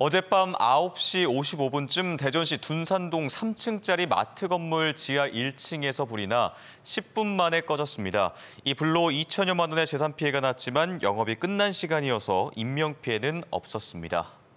어젯밤 9시 55분쯤 대전시 둔산동 3층짜리 마트 건물 지하 1층에서 불이 나 10분 만에 꺼졌습니다. 이 불로 2천여만 원의 재산 피해가 났지만 영업이 끝난 시간이어서 인명피해는 없었습니다.